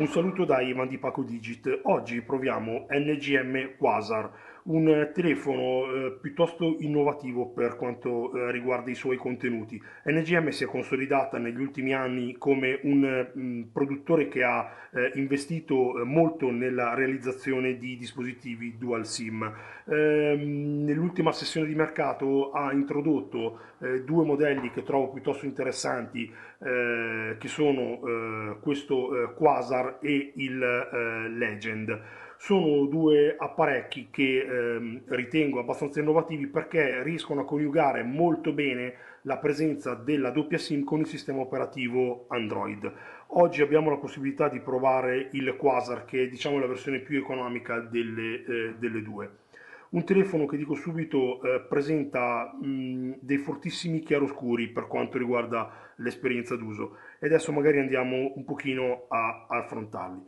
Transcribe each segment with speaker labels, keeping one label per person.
Speaker 1: Un saluto da Ivan di Paco Digit. Oggi proviamo NGM Quasar, un eh, telefono eh, piuttosto innovativo per quanto eh, riguarda i suoi contenuti. NGM si è consolidata negli ultimi anni come un mh, mm, produttore che ha eh, investito eh, molto nella realizzazione di dispositivi dual SIM. Ehm, nell'ultima sessione di mercato ha introdotto eh, due modelli che trovo piuttosto interessanti, che sono questo Quasar e il Legend sono due apparecchi che ehm, ritengo abbastanza innovativi perché riescono a coniugare molto bene la presenza della doppia SIM con il sistema operativo Android. Oggi abbiamo la possibilità di provare il Quasar che è diciamo, la versione più economica delle, eh, delle due. Un telefono che dico subito eh, presenta mh, mm, dei fortissimi chiaroscuri per quanto riguarda l'esperienza d'uso e adesso magari andiamo un pochino a, a affrontarli.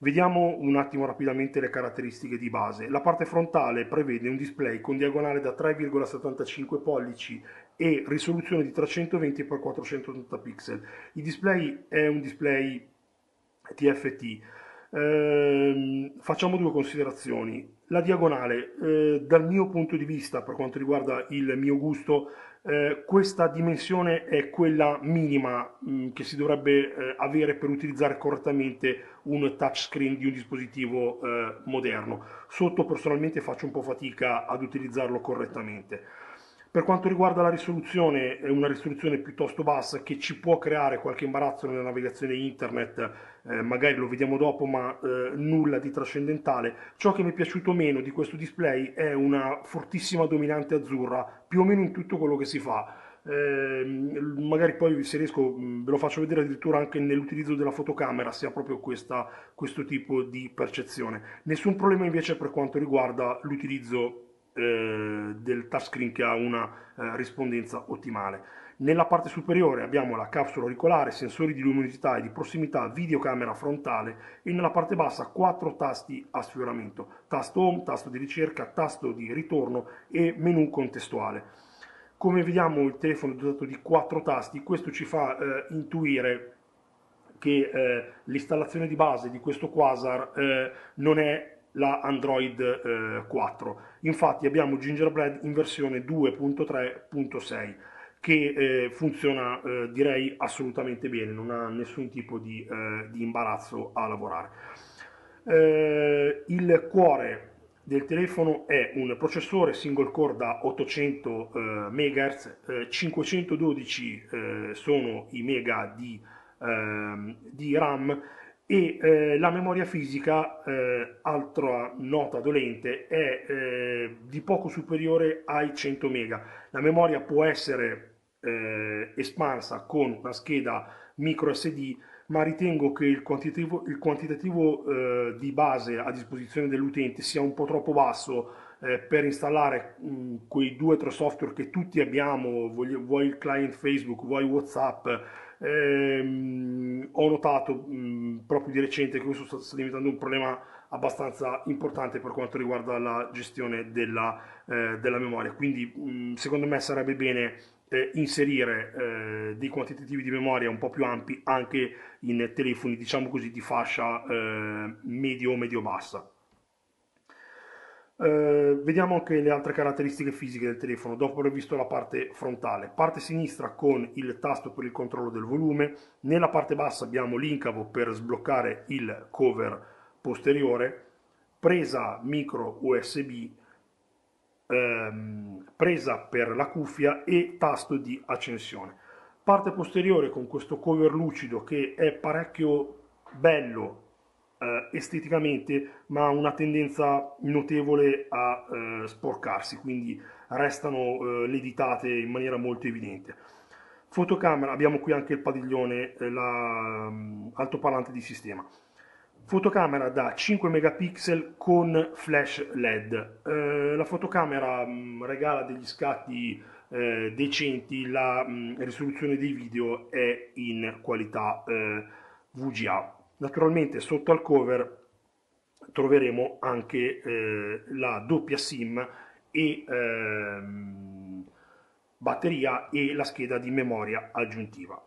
Speaker 1: Vediamo un attimo rapidamente le caratteristiche di base. La parte frontale prevede un display con diagonale da 3,75 pollici e risoluzione di 320x480 pixel. Il display è un display TFT. Eh, facciamo due considerazioni. La diagonale, eh, dal mio punto di vista, per quanto riguarda il mio gusto, eh, questa dimensione è quella minima mh, mm, che si dovrebbe eh, avere per utilizzare correttamente un touchscreen di un dispositivo eh, moderno. Sotto personalmente faccio un po' fatica ad utilizzarlo correttamente. Per quanto riguarda la risoluzione, è una risoluzione piuttosto bassa che ci può creare qualche imbarazzo nella navigazione internet, eh, magari lo vediamo dopo, ma eh, nulla di trascendentale. Ciò che mi è piaciuto meno di questo display è una fortissima dominante azzurra, più o meno in tutto quello che si fa. Eh, magari poi se riesco mm, ve lo faccio vedere addirittura anche nell'utilizzo della fotocamera si ha proprio questa, questo tipo di percezione. Nessun problema invece per quanto riguarda l'utilizzo eh, del touchscreen che ha una eh, rispondenza ottimale. Nella parte superiore abbiamo la capsula auricolare, sensori di luminosità e di prossimità, videocamera frontale e nella parte bassa quattro tasti a sfioramento, tasto home, tasto di ricerca, tasto di ritorno e menu contestuale. Come vediamo il telefono è dotato di quattro tasti, questo ci fa eh, intuire che eh, l'installazione di base di questo Quasar eh, non è la Android eh, 4. Infatti abbiamo Gingerbread in versione 2.3.6 che eh, funziona eh, direi assolutamente bene, non ha nessun tipo di, eh, di imbarazzo a lavorare. Eh, il cuore del telefono è un processore single core da 800 MHz, 512 sono i mega di, ehm, di RAM e eh, la memoria fisica, eh, altra nota dolente, è eh, di poco superiore ai 100 MB. La memoria può essere eh, espansa con una scheda micro SD, ma ritengo che il quantitativo, il quantitativo eh, di base a disposizione dell'utente sia un po' troppo basso eh, per installare mh, mm, quei due o tre software che tutti abbiamo, vuoi, vuoi il client Facebook, vuoi WhatsApp, Ehm, ho notato mh, mm, proprio di recente che questo sta, sta diventando un problema abbastanza importante per quanto riguarda la gestione della, eh, della memoria, quindi mh, mm, secondo me sarebbe bene eh, inserire eh, dei quantitativi di memoria un po' più ampi anche in telefoni, diciamo così, di fascia eh, medio-medio-bassa. Eh, vediamo anche le altre caratteristiche fisiche del telefono dopo aver visto la parte frontale. Parte sinistra con il tasto per il controllo del volume, nella parte bassa abbiamo l'incavo per sbloccare il cover posteriore, presa micro USB, ehm, presa per la cuffia e tasto di accensione. Parte posteriore con questo cover lucido che è parecchio bello eh, esteticamente, ma ha una tendenza notevole a eh, sporcarsi, quindi restano eh, le ditate in maniera molto evidente. Fotocamera, abbiamo qui anche il padiglione, l'altopalante eh, la, mm, di sistema. Fotocamera da 5 megapixel con flash LED. Eh, la fotocamera mh, mm, regala degli scatti eh, decenti la mh, mm, risoluzione dei video è in qualità eh, VGA Naturalmente sotto al cover troveremo anche eh, la doppia SIM e ehm, batteria e la scheda di memoria aggiuntiva.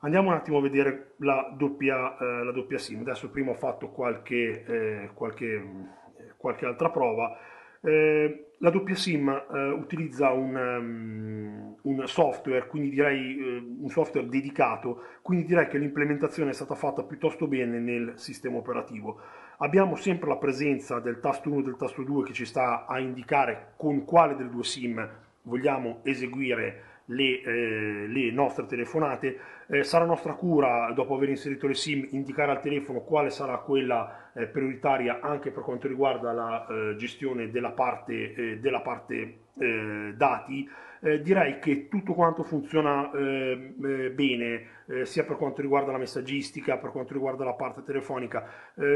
Speaker 1: Andiamo un attimo a vedere la doppia, eh, la doppia SIM. Adesso prima ho fatto qualche, eh, qualche, eh, qualche altra prova. Eh, la doppia SIM eh, utilizza un, um, un, software, quindi direi eh, un software dedicato, quindi direi che l'implementazione è stata fatta piuttosto bene nel sistema operativo. Abbiamo sempre la presenza del tasto 1 e del tasto 2 che ci sta a indicare con quale delle due SIM vogliamo eseguire le, eh, le nostre telefonate. Eh, sarà nostra cura, dopo aver inserito le SIM, indicare al telefono quale sarà quella eh, prioritaria anche per quanto riguarda la eh, gestione della parte, eh, della parte eh, dati. direi che tutto quanto funziona ehm, bene, sia per quanto riguarda la messaggistica, per quanto riguarda la parte telefonica.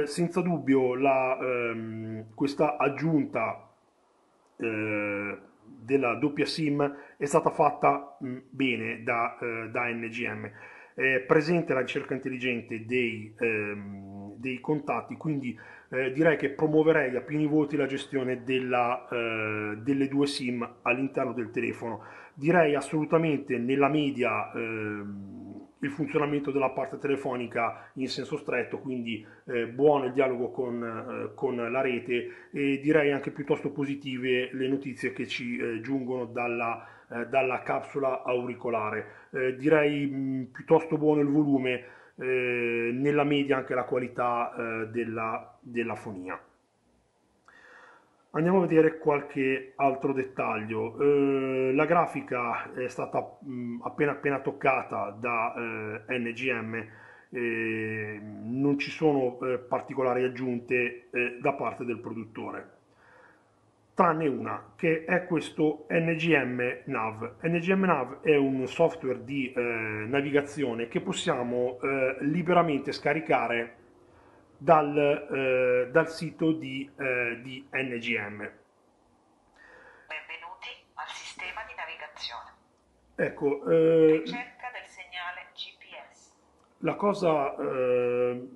Speaker 1: senza dubbio la, ehm, questa aggiunta eh, della doppia SIM è stata fatta mh, mm, bene da, eh, da NGM. È presente la ricerca intelligente dei, ehm, dei contatti, quindi eh, direi che promuoverei a pieni voti la gestione della, eh, delle due SIM all'interno del telefono. Direi assolutamente nella media... Ehm, il funzionamento della parte telefonica in senso stretto, quindi eh, buono il dialogo con, eh, con, la rete e direi anche piuttosto positive le notizie che ci eh, giungono dalla, eh, dalla, capsula auricolare. Eh, direi mh, piuttosto buono il volume, eh, nella media anche la qualità della, della fonia. Andiamo a vedere qualche altro dettaglio. Eh, la grafica è stata mh, mm, appena appena toccata da eh, NGM, eh, non ci sono eh, particolari aggiunte eh, da parte del produttore, tranne una che è questo NGM Nav. NGM Nav è un software di eh, navigazione che possiamo liberamente scaricare dal, eh, dal sito di, eh, di NGM. Benvenuti al sistema di navigazione. Ecco, eh, ricerca del segnale GPS. La cosa, eh,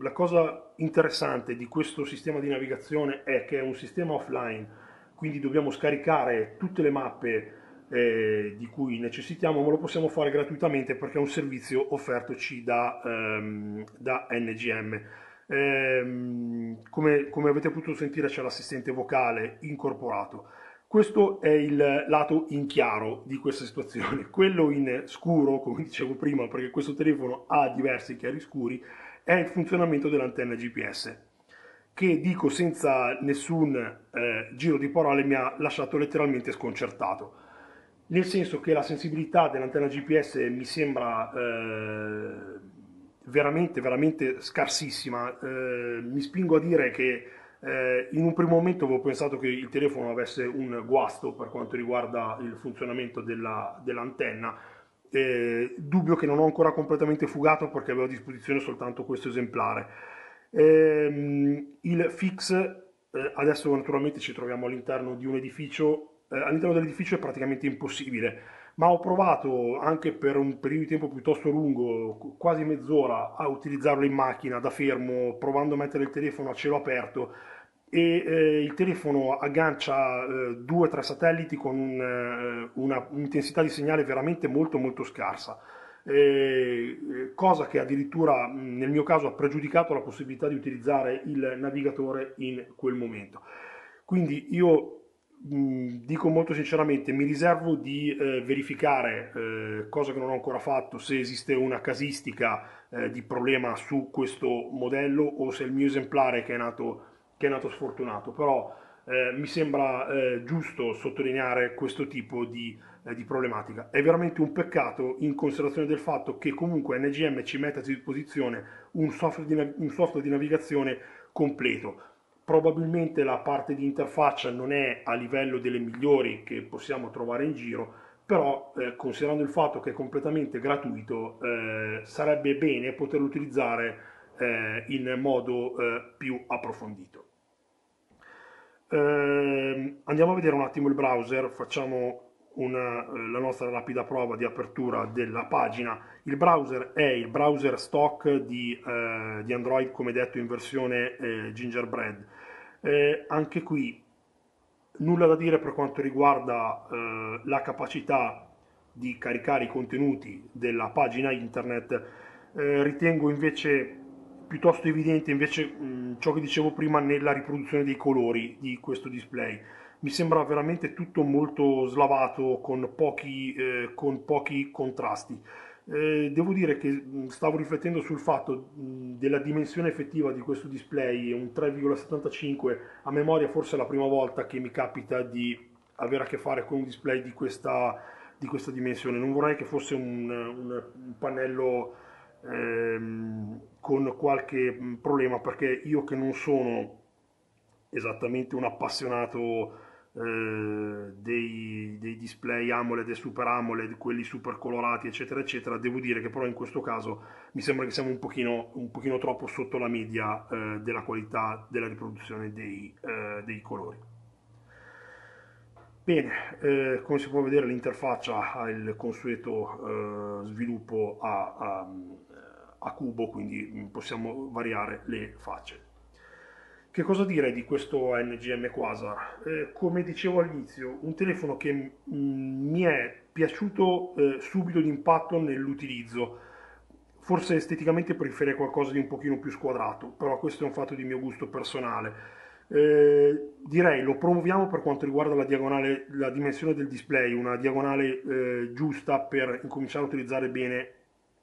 Speaker 1: la cosa, interessante di questo sistema di navigazione è che è un sistema offline, quindi dobbiamo scaricare tutte le mappe eh, di cui necessitiamo, ma lo possiamo fare gratuitamente perché è un servizio offertoci da, ehm, da NGM. Ehm, come, come, avete potuto sentire c'è l'assistente vocale incorporato. Questo è il lato in chiaro di questa situazione. Quello in scuro, come dicevo prima, perché questo telefono ha diversi chiari scuri, è il funzionamento dell'antenna GPS che dico senza nessun eh, giro di parole mi ha lasciato letteralmente sconcertato nel senso che la sensibilità dell'antenna GPS mi sembra eh, veramente, veramente scarsissima. Eh, mi spingo a dire che eh, in un primo momento avevo pensato che il telefono avesse un guasto per quanto riguarda il funzionamento della, dell'antenna. Eh, dubbio che non ho ancora completamente fugato perché avevo a disposizione soltanto questo esemplare. Ehm, il fix, eh, adesso naturalmente ci troviamo all'interno di un edificio eh, all'interno dell'edificio è praticamente impossibile. Ma ho provato anche per un periodo di tempo piuttosto lungo, quasi mezz'ora, a utilizzarlo in macchina da fermo, provando a mettere il telefono a cielo aperto e eh, il telefono aggancia eh, due o tre satelliti con un, eh, una intensità di segnale veramente molto molto scarsa. Eh, eh cosa che addirittura nel mio caso ha pregiudicato la possibilità di utilizzare il navigatore in quel momento. Quindi io dico molto sinceramente, mi riservo di eh, verificare, eh, cosa che non ho ancora fatto, se esiste una casistica eh, di problema su questo modello o se il mio esemplare che è nato, che è nato sfortunato, però eh, mi sembra eh, giusto sottolineare questo tipo di, eh, di problematica. È veramente un peccato in considerazione del fatto che comunque NGM ci mette a disposizione un software di, un software di navigazione completo probabilmente la parte di interfaccia non è a livello delle migliori che possiamo trovare in giro, però eh, considerando il fatto che è completamente gratuito eh, sarebbe bene poterlo utilizzare eh, in modo eh, più approfondito. Ehm, andiamo a vedere un attimo il browser, facciamo una, eh, la nostra rapida prova di apertura della pagina. Il browser è il browser stock di, eh, di Android, come detto, in versione eh, Gingerbread. Eh, anche qui nulla da dire per quanto riguarda eh, la capacità di caricare i contenuti della pagina internet. Eh, ritengo invece piuttosto evidente invece, mh, ciò che dicevo prima nella riproduzione dei colori di questo display mi sembra veramente tutto molto slavato con pochi, eh, con pochi contrasti. Eh, devo dire che mm, stavo riflettendo sul fatto mh, mm, della dimensione effettiva di questo display, un 3,75 a memoria forse è la prima volta che mi capita di avere a che fare con un display di questa, di questa dimensione, non vorrei che fosse un, un, un pannello ehm, con qualche mm, problema perché io che non sono esattamente un appassionato eh, dei, dei, display AMOLED e Super AMOLED, quelli super colorati, eccetera, eccetera, devo dire che però in questo caso mi sembra che siamo un pochino, un pochino troppo sotto la media eh, della qualità della riproduzione dei, eh, dei colori. Bene, eh, come si può vedere l'interfaccia ha il consueto eh, sviluppo a, a, a cubo, quindi possiamo variare le facce. Che cosa dire di questo NGM Quasar? Eh, come dicevo all'inizio, un telefono che mm, mi è piaciuto eh, subito d'impatto nell'utilizzo. Forse esteticamente preferirei qualcosa di un pochino più squadrato, però questo è un fatto di mio gusto personale. Eh, direi lo promuoviamo per quanto riguarda la, la dimensione del display, una diagonale eh, giusta per incominciare a utilizzare bene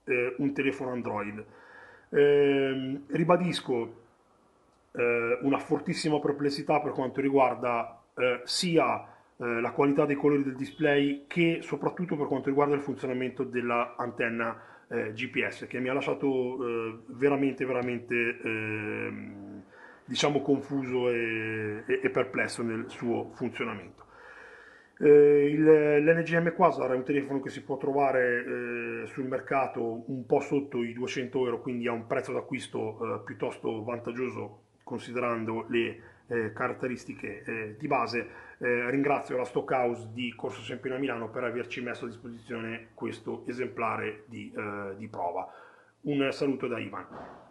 Speaker 1: eh, un telefono Android. Ehm, ribadisco, eh, una fortissima perplessità per quanto riguarda eh, sia eh, la qualità dei colori del display che soprattutto per quanto riguarda il funzionamento dell'antenna eh, GPS che mi ha lasciato eh, veramente veramente ehm, diciamo confuso e, e, e perplesso nel suo funzionamento. Eh, L'NGM Quasar è un telefono che si può trovare eh, sul mercato un po' sotto i 200 euro, quindi ha un prezzo d'acquisto eh, piuttosto vantaggioso considerando le eh, caratteristiche eh, di base. Eh, ringrazio la Stockhouse di Corso Sempino a Milano per averci messo a disposizione questo esemplare di, eh, di prova. Un saluto da Ivan.